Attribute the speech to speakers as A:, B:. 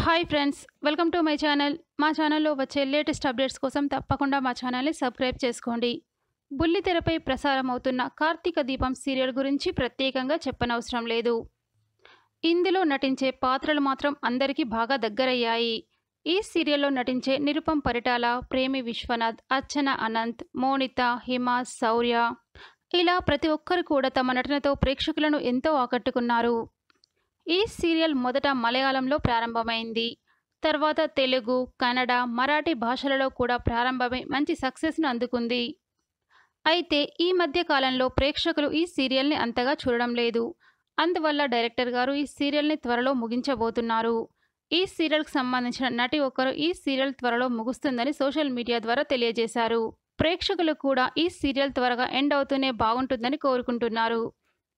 A: hi friends welcome to my channel మా ఛానల్లో వచ్చే లేటెస్ట్ అప్డేట్స్ కోసం తప్పకుండా మా ఛానల్ని సబ్స్క్రైబ్ చేసుకోండి బుల్లితెరపై ప్రసారం అవుతున్న కార్తీక దీపం సీరియల్ గురించి ప్రత్యేకంగా చెప్పనవసరం లేదు ఇందులో నటించే పాత్రలు మాత్రం అందరికీ బాగా దగ్గరయ్యాయి ఈ సీరియల్లో నటించే నిరుపం పరిటాల ప్రేమి విశ్వనాథ్ అర్చన అనంత్ మోనిత హిమ శౌర్య ఇలా ప్రతి ఒక్కరు కూడా తమ నటనతో ప్రేక్షకులను ఎంతో ఆకట్టుకున్నారు ఈ సీరియల్ మొదట మలయాళంలో ప్రారంభమైంది తర్వాత తెలుగు కన్నడ మరాఠీ భాషలలో కూడా ప్రారంభమై మంచి సక్సెస్ను అందుకుంది అయితే ఈ మధ్య కాలంలో ప్రేక్షకులు ఈ సీరియల్ని అంతగా చూడడం లేదు అందువల్ల డైరెక్టర్ గారు ఈ సీరియల్ని త్వరలో ముగించబోతున్నారు ఈ సీరియల్కి సంబంధించిన నటి ఒకరు ఈ సీరియల్ త్వరలో ముగుస్తుందని సోషల్ మీడియా ద్వారా తెలియజేశారు ప్రేక్షకులు కూడా ఈ సీరియల్ త్వరగా ఎండ్ అవుతూనే బాగుంటుందని కోరుకుంటున్నారు